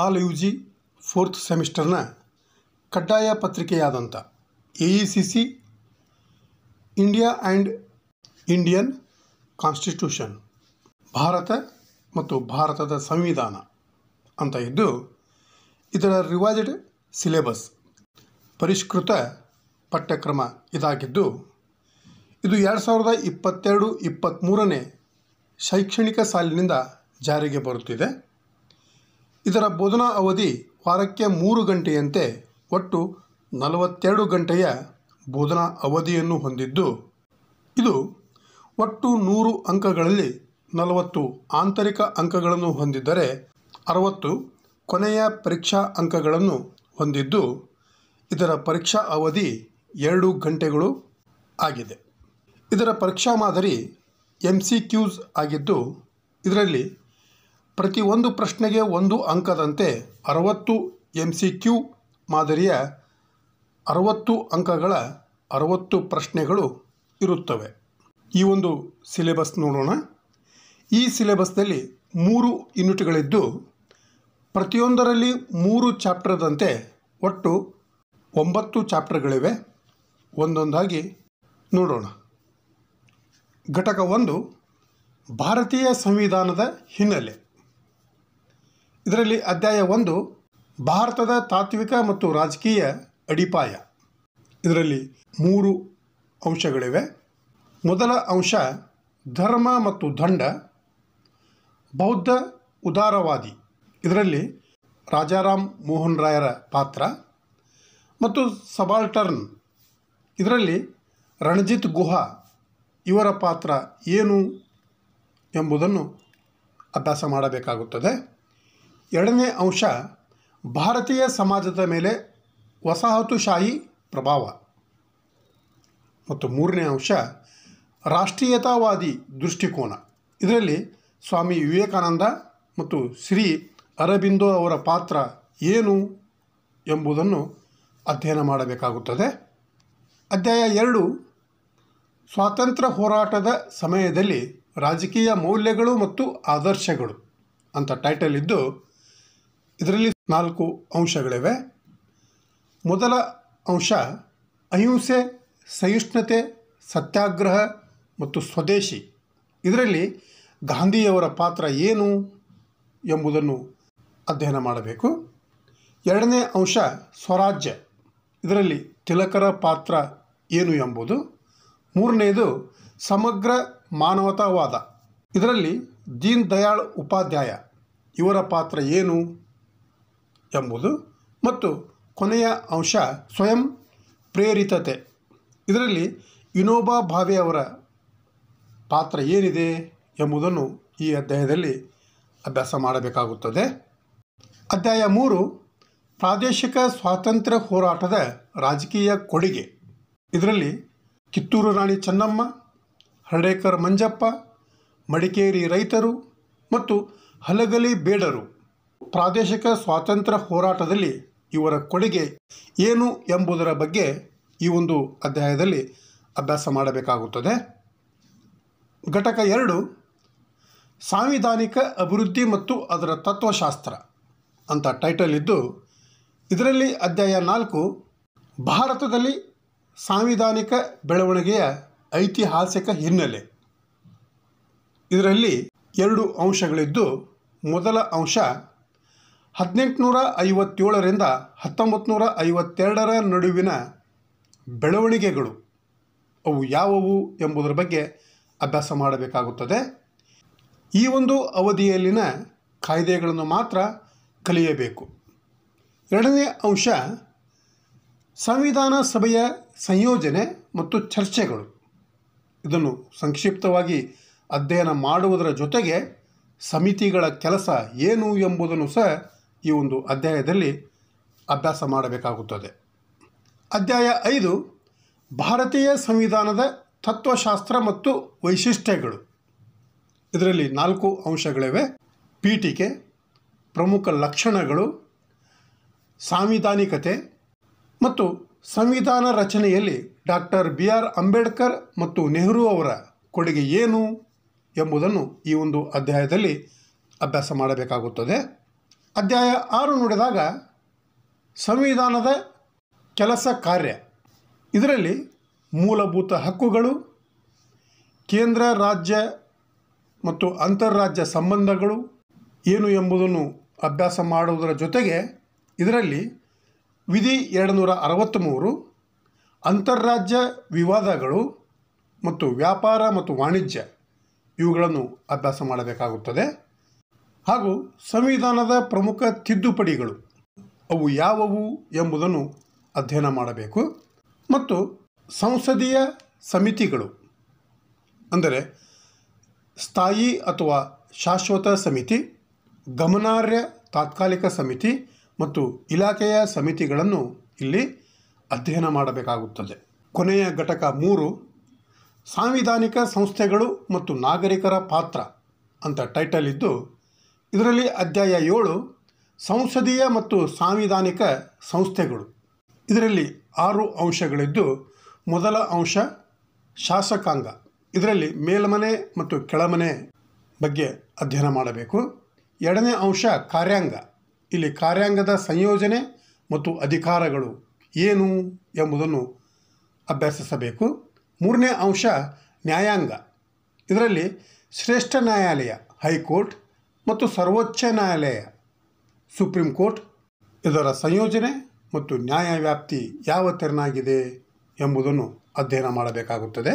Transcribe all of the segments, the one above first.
all U G fourth ಸೆಮಿಸ್ಟರ್ನ ಕಡ್ಡಾಯ ಪತ್ರಿಕೆಯಾದಂಥ A E C C India and Indian constitution Bharat ಮತ್ತು ಭಾರತದ ಸಂವಿಧಾನ ಅಂತ ಇದ್ದು ಇದರ ರಿವೈಸ್ಡ್ ಸಿಲೆಬಸ್ ಪರಿಷ್ಕೃತ ಪಠ್ಯಕ್ರಮ ಇದಾಗಿದ್ದು ಇದು ಎರಡು ಸಾವಿರದ ಇಪ್ಪತ್ತೆರಡು ಇಪ್ಪತ್ತ್ಮೂರನೇ ಶೈಕ್ಷಣಿಕ ಸಾಲಿನಿಂದ ಜಾರಿಗೆ ಬರುತ್ತಿದೆ ಇದರ ಬೋಧನಾ ಅವಧಿ ವಾರಕ್ಕೆ ಮೂರು ಗಂಟೆಯಂತೆ ಒಟ್ಟು ನಲವತ್ತೆರಡು ಗಂಟೆಯ ಬೋಧನಾ ಅವಧಿಯನ್ನು ಹೊಂದಿದ್ದು ಇದು ಒಟ್ಟು ನೂರು ಅಂಕಗಳಲ್ಲಿ ನಲವತ್ತು ಆಂತರಿಕ ಅಂಕಗಳನ್ನು ಹೊಂದಿದ್ದರೆ ಅರವತ್ತು ಕೊನೆಯ ಪರೀಕ್ಷಾ ಅಂಕಗಳನ್ನು ಹೊಂದಿದ್ದು ಇದರ ಪರೀಕ್ಷಾ ಅವಧಿ ಎರಡು ಗಂಟೆಗಳು ಆಗಿದೆ ಇದರ ಪರೀಕ್ಷಾ ಮಾದರಿ ಎಮ್ ಸಿ ಕ್ಯೂಸ್ ಆಗಿದ್ದು ಇದರಲ್ಲಿ ಪ್ರತಿಯೊಂದು ಪ್ರಶ್ನೆಗೆ ಒಂದು ಅಂಕದಂತೆ ಅರವತ್ತು ಎಂ ಸಿ ಕ್ಯೂ ಮಾದರಿಯ ಅರವತ್ತು ಅಂಕಗಳ ಅರವತ್ತು ಪ್ರಶ್ನೆಗಳು ಇರುತ್ತವೆ ಈ ಒಂದು ಸಿಲೆಬಸ್ ನೋಡೋಣ ಈ ಸಿಲೆಬಸ್ನಲ್ಲಿ ಮೂರು ಯೂನಿಟ್ಗಳಿದ್ದು ಪ್ರತಿಯೊಂದರಲ್ಲಿ ಮೂರು ಚಾಪ್ಟರ್ದಂತೆ ಒಟ್ಟು ಒಂಬತ್ತು ಚಾಪ್ಟರ್ಗಳಿವೆ ಒಂದೊಂದಾಗಿ ನೋಡೋಣ ಘಟಕ ಒಂದು ಭಾರತೀಯ ಸಂವಿಧಾನದ ಹಿನ್ನೆಲೆ ಇದರಲ್ಲಿ ಅಧ್ಯಾಯ ಒಂದು ಭಾರತದ ತಾತ್ವಿಕ ಮತ್ತು ರಾಜಕೀಯ ಅಡಿಪಾಯ ಇದರಲ್ಲಿ ಮೂರು ಅಂಶಗಳಿವೆ ಮೊದಲ ಅಂಶ ಧರ್ಮ ಮತ್ತು ದಂಡ ಬೌದ್ಧ ಉದಾರವಾದಿ ಇದರಲ್ಲಿ ರಾಜಾರಾಮ್ ಮೋಹನ್ ರಾಯರ ಪಾತ್ರ ಮತ್ತು ಸಬಾಲ್ಟರ್ನ್ ಇದರಲ್ಲಿ ರಣಜಿತ್ ಗುಹಾ ಇವರ ಪಾತ್ರ ಏನು ಎಂಬುದನ್ನು ಅಭ್ಯಾಸ ಮಾಡಬೇಕಾಗುತ್ತದೆ ಎರಡನೇ ಅಂಶ ಭಾರತೀಯ ಸಮಾಜದ ಮೇಲೆ ವಸಾಹತುಶಾಹಿ ಪ್ರಭಾವ ಮತ್ತು ಮೂರನೇ ಅಂಶ ರಾಷ್ಟ್ರೀಯತಾವಾದಿ ದೃಷ್ಟಿಕೋನ ಇದರಲ್ಲಿ ಸ್ವಾಮಿ ವಿವೇಕಾನಂದ ಮತ್ತು ಶ್ರೀ ಅರಬಿಂದೋ ಅವರ ಪಾತ್ರ ಏನು ಎಂಬುದನ್ನು ಅಧ್ಯಯನ ಮಾಡಬೇಕಾಗುತ್ತದೆ ಅಧ್ಯಾಯ ಎರಡು ಸ್ವಾತಂತ್ರ್ಯ ಹೋರಾಟದ ಸಮಯದಲ್ಲಿ ರಾಜಕೀಯ ಮೌಲ್ಯಗಳು ಮತ್ತು ಆದರ್ಶಗಳು ಅಂತ ಟೈಟಲ್ ಇದ್ದು ಇದರಲ್ಲಿ ನಾಲ್ಕು ಅಂಶಗಳಿವೆ ಮೊದಲ ಅಂಶ ಅಹಿಂಸೆ ಸಹಿಷ್ಣುತೆ ಸತ್ಯಾಗ್ರಹ ಮತ್ತು ಸ್ವದೇಶಿ ಇದರಲ್ಲಿ ಗಾಂಧಿಯವರ ಪಾತ್ರ ಏನು ಎಂಬುದನ್ನು ಅಧ್ಯಯನ ಮಾಡಬೇಕು ಎರಡನೇ ಅಂಶ ಸ್ವರಾಜ್ಯ ಇದರಲ್ಲಿ ತಿಲಕರ ಪಾತ್ರ ಏನು ಎಂಬುದು ಮೂರನೆಯದು ಸಮಗ್ರ ಮಾನವತಾವಾದ ಇದರಲ್ಲಿ ದೀನ್ ದಯಾಳ್ ಉಪಾಧ್ಯಾಯ ಇವರ ಪಾತ್ರ ಏನು ಎಂಬುದು ಮತ್ತು ಕೊನೆಯ ಅಂಶ ಸ್ವಯಂ ಪ್ರೇರಿತತೆ ಇದರಲ್ಲಿ ವಿನೋಬಾ ಭಾವೆ ಅವರ ಪಾತ್ರ ಏನಿದೆ ಎಂಬುದನ್ನು ಈ ಅಧ್ಯಾಯದಲ್ಲಿ ಅಭ್ಯಾಸ ಮಾಡಬೇಕಾಗುತ್ತದೆ ಅಧ್ಯಾಯ ಮೂರು ಪ್ರಾದೇಶಿಕ ಸ್ವಾತಂತ್ರ್ಯ ಹೋರಾಟದ ರಾಜಕೀಯ ಕೊಡುಗೆ ಇದರಲ್ಲಿ ಕಿತ್ತೂರು ರಾಣಿ ಚೆನ್ನಮ್ಮ ಹರಡೇಕರ್ ಮಂಜಪ್ಪ ಮಡಿಕೇರಿ ರೈತರು ಮತ್ತು ಹಲಗಲಿ ಬೇಡರು ಪ್ರಾದೇಶಿಕ ಸ್ವಾತಂತ್ರ್ಯ ಹೋರಾಟದಲ್ಲಿ ಇವರ ಕೊಡುಗೆ ಏನು ಎಂಬುದರ ಬಗ್ಗೆ ಈ ಒಂದು ಅಧ್ಯಾಯದಲ್ಲಿ ಅಭ್ಯಾಸ ಮಾಡಬೇಕಾಗುತ್ತದೆ ಘಟಕ ಎರಡು ಸಾಂವಿಧಾನಿಕ ಅಭಿವೃದ್ಧಿ ಮತ್ತು ಅದರ ತತ್ವಶಾಸ್ತ್ರ ಅಂತ ಟೈಟಲ್ ಇದ್ದು ಇದರಲ್ಲಿ ಅಧ್ಯಾಯ ನಾಲ್ಕು ಭಾರತದಲ್ಲಿ ಸಾಂವಿಧಾನಿಕ ಬೆಳವಣಿಗೆಯ ಐತಿಹಾಸಿಕ ಹಿನ್ನೆಲೆ ಇದರಲ್ಲಿ ಎರಡು ಅಂಶಗಳಿದ್ದು ಮೊದಲ ಅಂಶ ಹದಿನೆಂಟುನೂರ ಐವತ್ತೇಳರಿಂದ ಹತ್ತೊಂಬತ್ತು ನೂರ ಐವತ್ತೆರಡರ ನಡುವಿನ ಬೆಳವಣಿಗೆಗಳು ಅವು ಯಾವುವು ಎಂಬುದರ ಬಗ್ಗೆ ಅಭ್ಯಾಸ ಮಾಡಬೇಕಾಗುತ್ತದೆ ಈ ಒಂದು ಅವಧಿಯಲ್ಲಿನ ಕಾಯ್ದೆಗಳನ್ನು ಮಾತ್ರ ಕಲಿಯಬೇಕು ಎರಡನೇ ಅಂಶ ಸಂವಿಧಾನ ಸಭೆಯ ಸಂಯೋಜನೆ ಮತ್ತು ಚರ್ಚೆಗಳು ಇದನ್ನು ಸಂಕ್ಷಿಪ್ತವಾಗಿ ಅಧ್ಯಯನ ಮಾಡುವುದರ ಜೊತೆಗೆ ಸಮಿತಿಗಳ ಕೆಲಸ ಏನು ಎಂಬುದನ್ನು ಸಹ ಈ ಒಂದು ಅಧ್ಯಾಯದಲ್ಲಿ ಅಭ್ಯಾಸ ಮಾಡಬೇಕಾಗುತ್ತದೆ ಅಧ್ಯಾಯ ಐದು ಭಾರತೀಯ ಸಂವಿಧಾನದ ತತ್ವಶಾಸ್ತ್ರ ಮತ್ತು ವೈಶಿಷ್ಟ್ಯಗಳು ಇದರಲ್ಲಿ ನಾಲ್ಕು ಅಂಶಗಳಿವೆ ಪೀಠಿಕೆ ಪ್ರಮುಖ ಲಕ್ಷಣಗಳು ಸಾಂವಿಧಾನಿಕತೆ ಮತ್ತು ಸಂವಿಧಾನ ರಚನೆಯಲ್ಲಿ ಡಾಕ್ಟರ್ ಬಿ ಆರ್ ಅಂಬೇಡ್ಕರ್ ಮತ್ತು ನೆಹರು ಅವರ ಕೊಡುಗೆ ಏನು ಎಂಬುದನ್ನು ಈ ಒಂದು ಅಧ್ಯಾಯದಲ್ಲಿ ಅಭ್ಯಾಸ ಮಾಡಬೇಕಾಗುತ್ತದೆ ಅಧ್ಯಾಯ ಆರು ನೋಡಿದಾಗ ಸಂವಿಧಾನದ ಕೆಲಸ ಕಾರ್ಯ ಇದರಲ್ಲಿ ಮೂಲಭೂತ ಹಕ್ಕುಗಳು ಕೇಂದ್ರ ರಾಜ್ಯ ಮತ್ತು ಅಂತಾರಾಜ್ಯ ಸಂಬಂಧಗಳು ಏನು ಎಂಬುದನ್ನು ಅಭ್ಯಾಸ ಮಾಡುವುದರ ಜೊತೆಗೆ ಇದರಲ್ಲಿ ವಿಧಿ ಎರಡು ನೂರ ಅರವತ್ತ್ಮೂರು ಅಂತಾರಾಜ್ಯ ವಿವಾದಗಳು ಮತ್ತು ವ್ಯಾಪಾರ ಮತ್ತು ವಾಣಿಜ್ಯ ಇವುಗಳನ್ನು ಅಭ್ಯಾಸ ಮಾಡಬೇಕಾಗುತ್ತದೆ ಹಾಗೂ ಸಂವಿಧಾನದ ಪ್ರಮುಖ ತಿದ್ದುಪಡಿಗಳು ಅವು ಯಾವುವು ಎಂಬುದನ್ನು ಅಧ್ಯಯನ ಮಾಡಬೇಕು ಮತ್ತು ಸಂಸದೀಯ ಸಮಿತಿಗಳು ಅಂದರೆ ಸ್ಥಾಯಿ ಅಥವಾ ಶಾಶ್ವತ ಸಮಿತಿ ಗಮನಾರ್ಹ ತಾತ್ಕಾಲಿಕ ಸಮಿತಿ ಮತ್ತು ಇಲಾಖೆಯ ಸಮಿತಿಗಳನ್ನು ಇಲ್ಲಿ ಅಧ್ಯಯನ ಮಾಡಬೇಕಾಗುತ್ತದೆ ಕೊನೆಯ ಘಟಕ ಮೂರು ಸಾಂವಿಧಾನಿಕ ಸಂಸ್ಥೆಗಳು ಮತ್ತು ನಾಗರಿಕರ ಪಾತ್ರ ಅಂತ ಟೈಟಲ್ ಇದ್ದು ಇದರಲ್ಲಿ ಅಧ್ಯಾಯ ಏಳು ಸಂಸದೀಯ ಮತ್ತು ಸಾಂವಿಧಾನಿಕ ಸಂಸ್ಥೆಗಳು ಇದರಲ್ಲಿ ಆರು ಅಂಶಗಳಿದ್ದು ಮೊದಲ ಅಂಶ ಶಾಸಕಾಂಗ ಇದರಲ್ಲಿ ಮೇಲ್ಮನೆ ಮತ್ತು ಕೆಳಮನೆ ಬಗ್ಗೆ ಅಧ್ಯಯನ ಮಾಡಬೇಕು ಎರಡನೇ ಅಂಶ ಕಾರ್ಯಾಂಗ ಇಲ್ಲಿ ಕಾರ್ಯಾಂಗದ ಸಂಯೋಜನೆ ಮತ್ತು ಅಧಿಕಾರಗಳು ಏನು ಎಂಬುದನ್ನು ಅಭ್ಯಾಸಿಸಬೇಕು ಮೂರನೇ ಅಂಶ ನ್ಯಾಯಾಂಗ ಇದರಲ್ಲಿ ಶ್ರೇಷ್ಠ ನ್ಯಾಯಾಲಯ ಹೈಕೋರ್ಟ್ ಮತ್ತು ಸರ್ವೋಚ್ಚ ನ್ಯಾಯಾಲಯ ಸುಪ್ರೀಂ ಕೋರ್ಟ್ ಇದರ ಸಂಯೋಜನೆ ಮತ್ತು ನ್ಯಾಯವ್ಯಾಪ್ತಿ ಯಾವ ತೆರನಾಗಿದೆ ಎಂಬುದನ್ನು ಅಧ್ಯಯನ ಮಾಡಬೇಕಾಗುತ್ತದೆ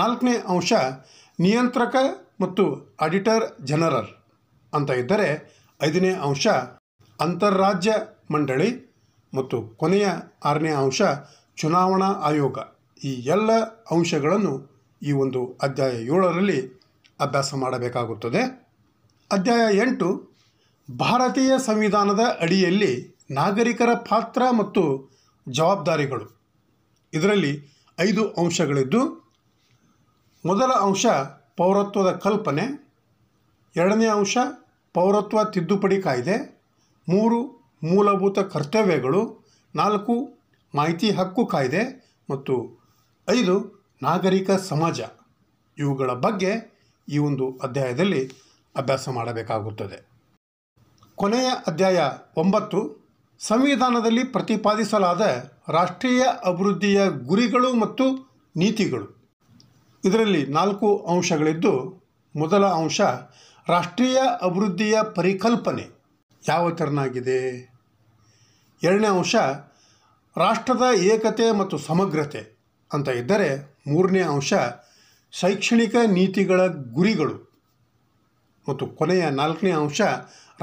ನಾಲ್ಕನೇ ಅಂಶ ನಿಯಂತ್ರಕ ಮತ್ತು ಆಡಿಟರ್ ಜನರಲ್ ಅಂತ ಇದ್ದರೆ ಐದನೇ ಅಂಶ ಅಂತಾರಾಜ್ಯ ಮಂಡಳಿ ಮತ್ತು ಕೊನೆಯ ಆರನೇ ಅಂಶ ಚುನಾವಣಾ ಆಯೋಗ ಈ ಎಲ್ಲ ಅಂಶಗಳನ್ನು ಈ ಒಂದು ಅಧ್ಯಾಯ ಏಳರಲ್ಲಿ ಅಭ್ಯಾಸ ಮಾಡಬೇಕಾಗುತ್ತದೆ ಅಧ್ಯಾಯ ಎಂಟು ಭಾರತೀಯ ಸಂವಿಧಾನದ ಅಡಿಯಲ್ಲಿ ನಾಗರಿಕರ ಪಾತ್ರ ಮತ್ತು ಜವಾಬ್ದಾರಿಗಳು ಇದರಲ್ಲಿ ಐದು ಅಂಶಗಳಿದ್ದು ಮೊದಲ ಅಂಶ ಪೌರತ್ವದ ಕಲ್ಪನೆ ಎರಡನೇ ಅಂಶ ಪೌರತ್ವ ತಿದ್ದುಪಡಿ ಕಾಯ್ದೆ ಮೂರು ಮೂಲಭೂತ ಕರ್ತವ್ಯಗಳು ನಾಲ್ಕು ಮಾಹಿತಿ ಹಕ್ಕು ಕಾಯ್ದೆ ಮತ್ತು ಐದು ನಾಗರಿಕ ಸಮಾಜ ಇವುಗಳ ಬಗ್ಗೆ ಈ ಒಂದು ಅಧ್ಯಾಯದಲ್ಲಿ ಅಭ್ಯಾಸ ಮಾಡಬೇಕಾಗುತ್ತದೆ ಕೊನೆಯ ಅಧ್ಯಾಯ ಒಂಬತ್ತು ಸಂವಿಧಾನದಲ್ಲಿ ಪ್ರತಿಪಾದಿಸಲಾದ ರಾಷ್ಟ್ರೀಯ ಅಭಿವೃದ್ಧಿಯ ಗುರಿಗಳು ಮತ್ತು ನೀತಿಗಳು ಇದರಲ್ಲಿ ನಾಲ್ಕು ಅಂಶಗಳಿದ್ದು ಮೊದಲ ಅಂಶ ರಾಷ್ಟ್ರೀಯ ಅಭಿವೃದ್ಧಿಯ ಪರಿಕಲ್ಪನೆ ಯಾವ ತೆರನಾಗಿದೆ ಎರಡನೇ ಅಂಶ ರಾಷ್ಟ್ರದ ಏಕತೆ ಮತ್ತು ಸಮಗ್ರತೆ ಅಂತ ಇದ್ದರೆ ಮೂರನೇ ಅಂಶ ಶೈಕ್ಷಣಿಕ ನೀತಿಗಳ ಗುರಿಗಳು ಮತ್ತು ಕೊನೆಯ ನಾಲ್ಕನೇ ಅಂಶ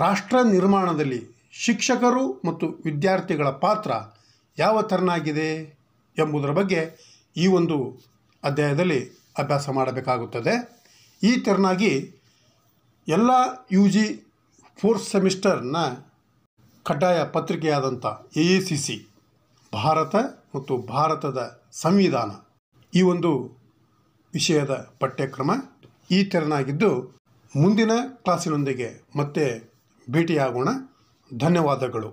ರಾಷ್ಟ್ರ ನಿರ್ಮಾಣದಲ್ಲಿ ಶಿಕ್ಷಕರು ಮತ್ತು ವಿದ್ಯಾರ್ಥಿಗಳ ಪಾತ್ರ ಯಾವ ಥರನಾಗಿದೆ ಎಂಬುದರ ಬಗ್ಗೆ ಈ ಒಂದು ಅಧ್ಯಾಯದಲ್ಲಿ ಅಭ್ಯಾಸ ಮಾಡಬೇಕಾಗುತ್ತದೆ ಈ ತೆರನಾಗಿ ಎಲ್ಲ ಯು ಜಿ ಫೋರ್ತ್ ಸೆಮಿಸ್ಟರ್ನ ಕಡ್ಡಾಯ ಪತ್ರಿಕೆಯಾದಂಥ A A C C Bharat ಮತ್ತು ಭಾರತದ ಸಂವಿಧಾನ ಈ ಒಂದು ವಿಷಯದ ಪಠ್ಯಕ್ರಮ ಈ ತೆರನಾಗಿದ್ದು ಮುಂದಿನ ಕ್ಲಾಸಿನೊಂದಿಗೆ ಮತ್ತೆ ಭೇಟಿಯಾಗೋಣ ಧನ್ಯವಾದಗಳು